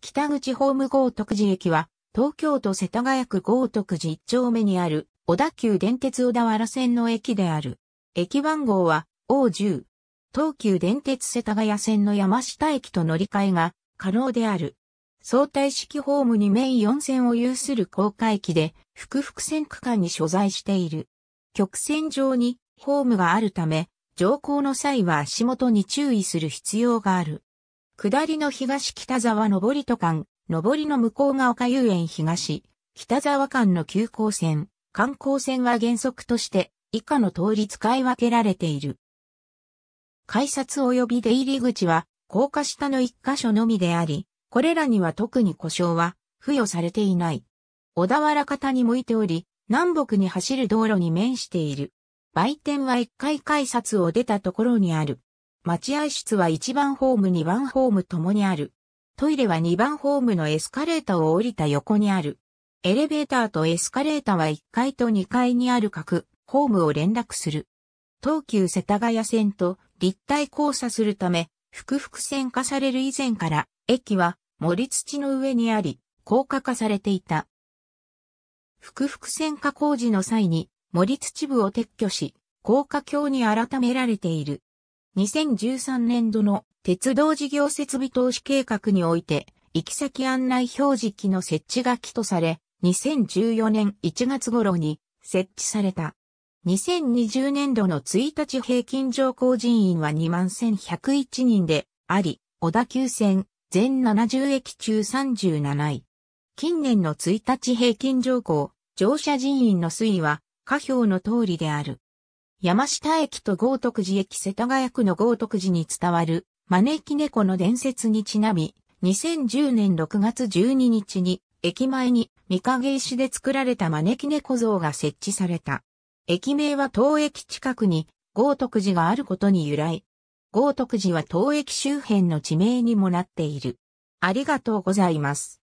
北口ホーム豪徳寺駅は、東京都世田谷区豪徳寺一丁目にある、小田急電鉄小田原線の駅である。駅番号は、O10。東急電鉄世田谷線の山下駅と乗り換えが、可能である。相対式ホームに面4線を有する高架駅で、複々線区間に所在している。曲線上に、ホームがあるため、乗降の際は足元に注意する必要がある。下りの東北沢上りと間、上りの向こうが丘遊園東、北沢間の急行線、観光線は原則として以下の通り使い分けられている。改札及び出入り口は高架下の一箇所のみであり、これらには特に故障は付与されていない。小田原方に向いており、南北に走る道路に面している。売店は一階改札を出たところにある。待合室は1番ホーム2番ホームともにある。トイレは2番ホームのエスカレーターを降りた横にある。エレベーターとエスカレーターは1階と2階にある各ホームを連絡する。東急世田谷線と立体交差するため、複々線化される以前から、駅は森土の上にあり、高架化されていた。複々線化工事の際に森土部を撤去し、高架橋に改められている。2013年度の鉄道事業設備投資計画において、行き先案内表示機の設置が起とされ、2014年1月頃に設置された。2020年度の1日平均乗降人員は21,101人であり、小田急線全70駅中37位。近年の1日平均乗降、乗車人員の推移は、下表の通りである。山下駅と豪徳寺駅世田谷区の豪徳寺に伝わる招き猫の伝説にちなみ、2010年6月12日に駅前に三影石で作られた招き猫像が設置された。駅名は東駅近くに豪徳寺があることに由来。豪徳寺は東駅周辺の地名にもなっている。ありがとうございます。